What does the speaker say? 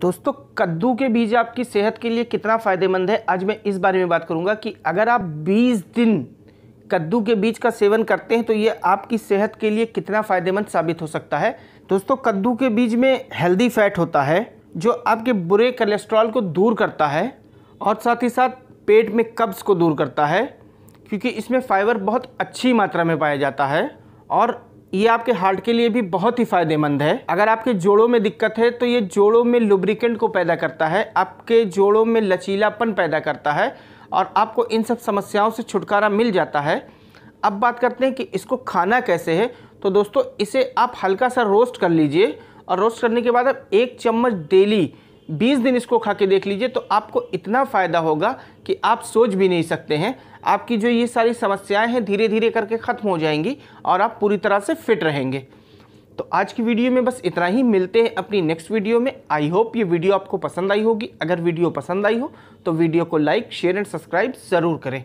दोस्तों कद्दू के बीज आपकी सेहत के लिए कितना फ़ायदेमंद है आज मैं इस बारे में बात करूंगा कि अगर आप 20 दिन कद्दू के बीज का सेवन करते हैं तो ये आपकी सेहत के लिए कितना फ़ायदेमंद साबित हो सकता है दोस्तों कद्दू के बीज में हेल्दी फैट होता है जो आपके बुरे कोलेस्ट्रॉल को दूर करता है और साथ ही साथ पेट में कब्ज़ को दूर करता है क्योंकि इसमें फाइबर बहुत अच्छी मात्रा में पाया जाता है और ये आपके हार्ट के लिए भी बहुत ही फायदेमंद है अगर आपके जोड़ों में दिक्कत है तो ये जोड़ों में लुब्रिकेंट को पैदा करता है आपके जोड़ों में लचीलापन पैदा करता है और आपको इन सब समस्याओं से छुटकारा मिल जाता है अब बात करते हैं कि इसको खाना कैसे है तो दोस्तों इसे आप हल्का सा रोस्ट कर लीजिए और रोस्ट करने के बाद आप एक चम्मच डेली बीस दिन इसको खा के देख लीजिए तो आपको इतना फ़ायदा होगा कि आप सोच भी नहीं सकते हैं आपकी जो ये सारी समस्याएं हैं धीरे धीरे करके ख़त्म हो जाएंगी और आप पूरी तरह से फिट रहेंगे तो आज की वीडियो में बस इतना ही मिलते हैं अपनी नेक्स्ट वीडियो में आई होप ये वीडियो आपको पसंद आई होगी अगर वीडियो पसंद आई हो तो वीडियो को लाइक शेयर एंड सब्सक्राइब ज़रूर करें